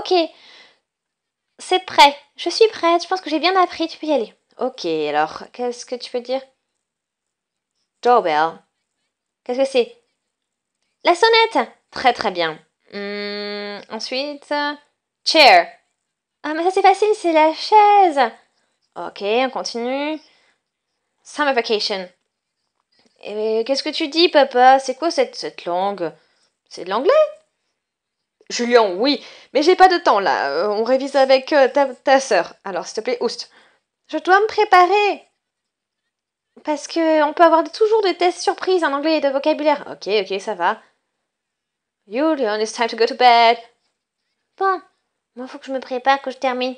Ok, c'est prêt. Je suis prête. Je pense que j'ai bien appris. Tu peux y aller. Ok, alors, qu'est-ce que tu peux dire Doorbell. Qu'est-ce que c'est La sonnette Très très bien. Hmm, ensuite, chair. Ah, mais ça c'est facile, c'est la chaise. Ok, on continue. Summer vacation. Et qu'est-ce que tu dis, papa C'est quoi cette, cette langue C'est de l'anglais Julien, oui, mais j'ai pas de temps là. Euh, on révise avec euh, ta, ta sœur. Alors, s'il te plaît, ouste. Je dois me préparer. Parce que on peut avoir toujours des tests surprises en anglais et de vocabulaire. Ok, ok, ça va. Julian, it's time to go to bed. Bon, moi faut que je me prépare, que je termine.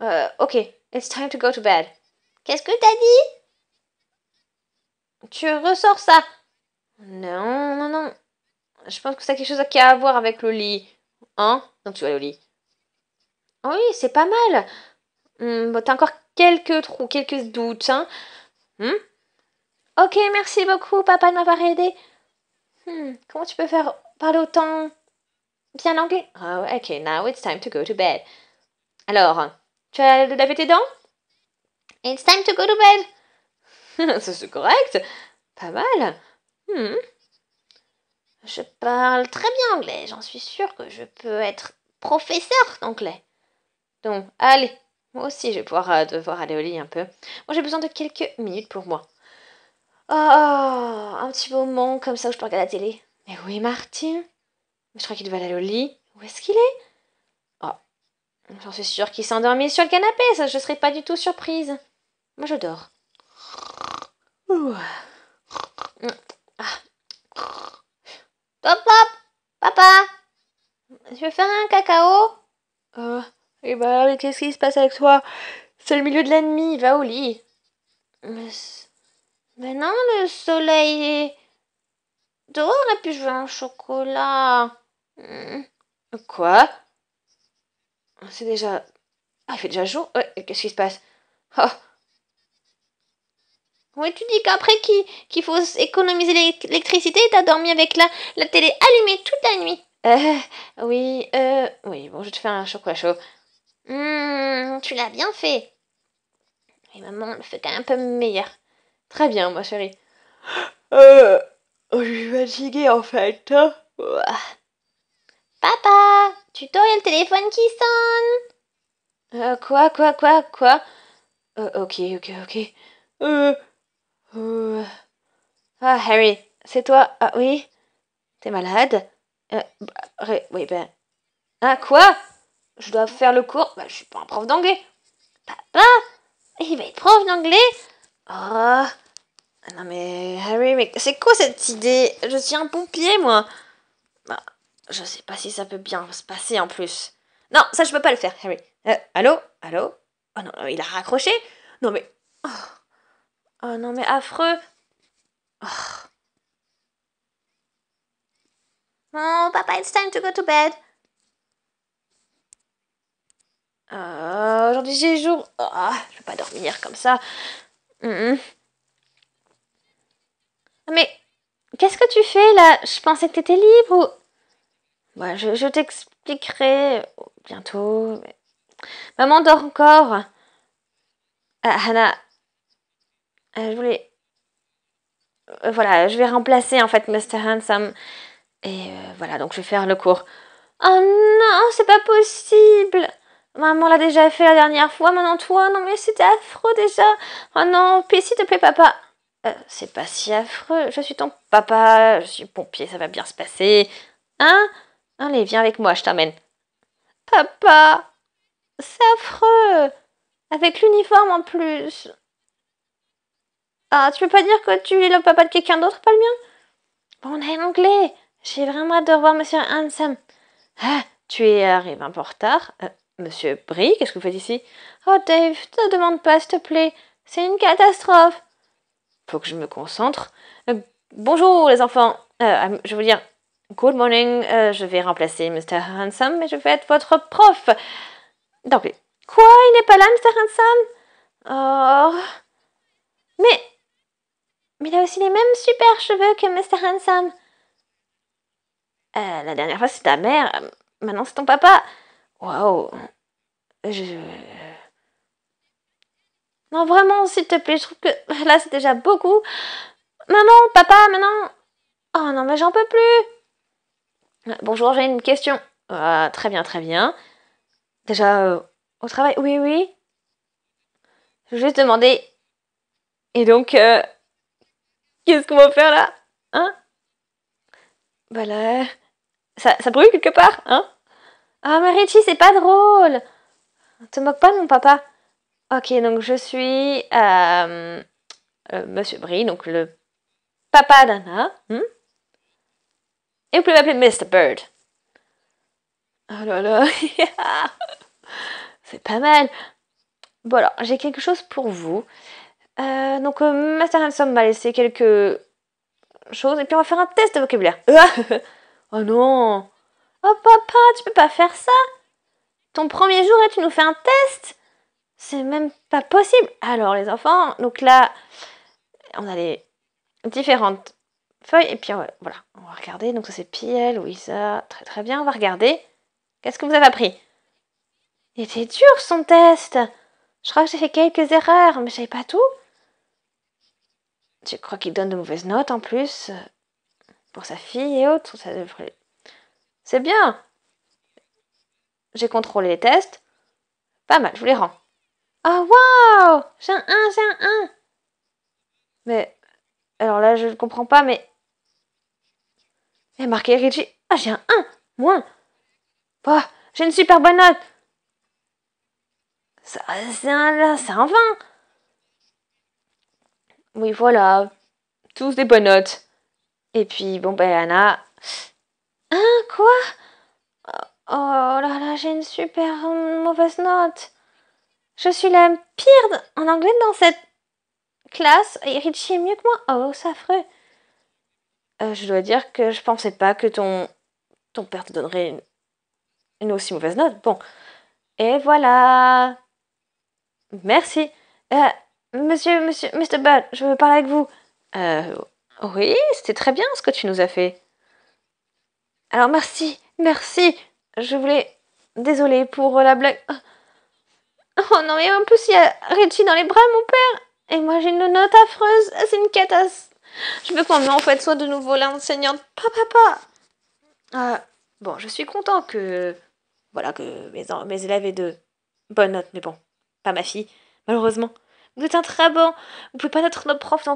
Euh, ok, it's time to go to bed. Qu'est-ce que t'as dit Tu ressors ça Non, non, non. Je pense que ça a quelque chose qui à voir avec le lit. Hein donc tu vas au lit. Ah oui, c'est pas mal. Hmm, bon, t'as encore quelques trous, quelques doutes, hein hmm Ok, merci beaucoup, papa, de m'avoir aidé. Hmm, comment tu peux faire parler autant bien anglais Oh, ah ok, now it's time to go to bed. Alors, tu as lavé tes dents It's time to go to bed. c'est correct. Pas mal. Hmm. Je parle très bien anglais, j'en suis sûre que je peux être professeur d'anglais. Donc, allez, moi aussi je vais pouvoir euh, devoir aller au lit un peu. Moi j'ai besoin de quelques minutes pour moi. Oh, un petit moment comme ça où je peux regarder la télé. Mais oui, Martin Je crois qu'il devait aller au lit. Où est-ce qu'il est, Oh, j'en suis sûre qu'il s'est endormi sur le canapé, ça je serais pas du tout surprise. Moi je dors. Ah. Pop Papa Je veux faire un cacao euh, Et bah ben, qu'est-ce qui se passe avec toi C'est le milieu de la l'ennemi, va au lit Mais. Ben non, le soleil est. et puis je veux un chocolat hmm. Quoi C'est déjà. Ah, il fait déjà jour Qu'est-ce qui se passe oh, oui, tu dis qu'après qu'il faut économiser l'électricité, t'as dormi avec la, la télé allumée toute la nuit. Euh, oui, euh, oui, bon, je te fais un chocolat chaud. Hum, tu l'as bien fait. Oui, maman le fait quand même un peu meilleur. Très bien, moi, chérie. Euh, oh, je suis fatiguée, en fait. Hein. Papa, tu rien le téléphone qui sonne. Euh, quoi, quoi, quoi, quoi euh, ok, ok, ok. Euh, ah, Harry, c'est toi Ah oui T'es malade euh, bah, Oui, ben... Ah, quoi Je dois faire le cours bah, Je suis pas un prof d'anglais. Papa Il va être prof d'anglais Oh ah, Non mais Harry, mais c'est quoi cette idée Je suis un pompier, moi bah, Je sais pas si ça peut bien se passer en plus. Non, ça je peux pas le faire, Harry. Euh, allô Allô Oh non, il a raccroché Non mais Oh non, mais affreux oh. oh. papa, it's time to go to bed. Euh, aujourd'hui, j'ai jour. Oh, je veux pas dormir comme ça. Mais qu'est-ce que tu fais là Je pensais que tu étais libre ou. je, t'expliquerai bientôt. Maman dort encore. Ah, Hannah, euh, je voulais. Euh, voilà, je vais remplacer en fait Mr. Handsome. Et euh, voilà, donc je vais faire le cours. Oh non, c'est pas possible Maman l'a déjà fait la dernière fois, maintenant toi, non mais c'est affreux déjà Oh non, puis s'il te plaît papa C'est pas si affreux, je suis ton papa, je suis pompier, ça va bien se passer. Hein Allez, viens avec moi, je t'emmène. Papa C'est affreux Avec l'uniforme en plus ah, tu peux pas dire que tu es le papa de quelqu'un d'autre, pas le mien Bon, on est anglais. J'ai vraiment hâte de revoir monsieur Handsome. Ah, tu es euh, arrivé un peu en retard. Euh, monsieur Brie, qu'est-ce que vous faites ici Oh, Dave, ne demande pas, s'il te plaît. C'est une catastrophe. Faut que je me concentre. Euh, bonjour, les enfants. Euh, je veux dire, good morning. je vais remplacer Mr. Handsome, mais je vais être votre prof. Donc, quoi Il n'est pas là, Mr. Handsome Oh. Mais il a aussi les mêmes super cheveux que Mr. Handsome. Euh, la dernière fois, c'était ta mère. Maintenant, c'est ton papa. Waouh. Non, vraiment, s'il te plaît, je trouve que là, c'est déjà beaucoup. Maman, papa, maintenant. Oh non, mais j'en peux plus. Bonjour, j'ai une question. Euh, très bien, très bien. Déjà, euh, au travail Oui, oui. Je vais juste demander. Et donc, Qu'est-ce qu'on va faire là Hein Bah là. Ça, brûle quelque part, hein Ah, Marichi, c'est pas drôle Te moque pas de mon papa. Ok, donc je suis. Euh, euh, Monsieur Brie, donc le papa d'Anna. Hmm? Et vous pouvez m'appeler Mr. Bird. Oh là là C'est pas mal Bon alors, j'ai quelque chose pour vous. Euh, donc euh, Master Handsome m'a laissé quelques choses et puis on va faire un test de vocabulaire. oh non Oh papa, tu peux pas faire ça Ton premier jour et tu nous fais un test C'est même pas possible Alors les enfants, donc là, on a les différentes feuilles et puis voilà, on va regarder. Donc ça c'est Piel, Louisa, très très bien, on va regarder. Qu'est-ce que vous avez appris Il était dur son test. Je crois que j'ai fait quelques erreurs, mais je pas tout. Je crois qu'il donne de mauvaises notes en plus. Euh, pour sa fille et autres, C'est bien J'ai contrôlé les tests. Pas mal, je vous les rends. Oh waouh J'ai un 1, j'ai un 1 Mais. Alors là, je ne comprends pas, mais. Et marqué Richie. Ah, j'ai un 1 Moins bah, j'ai une super bonne note ça, un. ça un oui, voilà. Tous des bonnes notes. Et puis, bon, ben, Anna. Hein, quoi Oh, oh là là, j'ai une super mauvaise note. Je suis la pire en anglais dans cette classe. Et Richie est mieux que moi. Oh, c'est affreux. Euh, je dois dire que je pensais pas que ton, ton père te donnerait une, une aussi mauvaise note. Bon. Et voilà. Merci. Euh, Monsieur, monsieur, Mr. ball je veux parler avec vous. Euh, oui, c'était très bien ce que tu nous as fait. Alors merci, merci. Je voulais. Désolée pour euh, la blague. Oh non, mais en plus, il y a Richie dans les bras, mon père. Et moi, j'ai une note affreuse. C'est une catastrophe. Je veux qu'on en fait soit de nouveau l'enseignante. papa papa. Euh, bon, je suis content que. Voilà, que mes, mes élèves aient de bonnes notes, mais bon, pas ma fille, malheureusement. Vous êtes un très bon, Vous pouvez pas être notre prof dans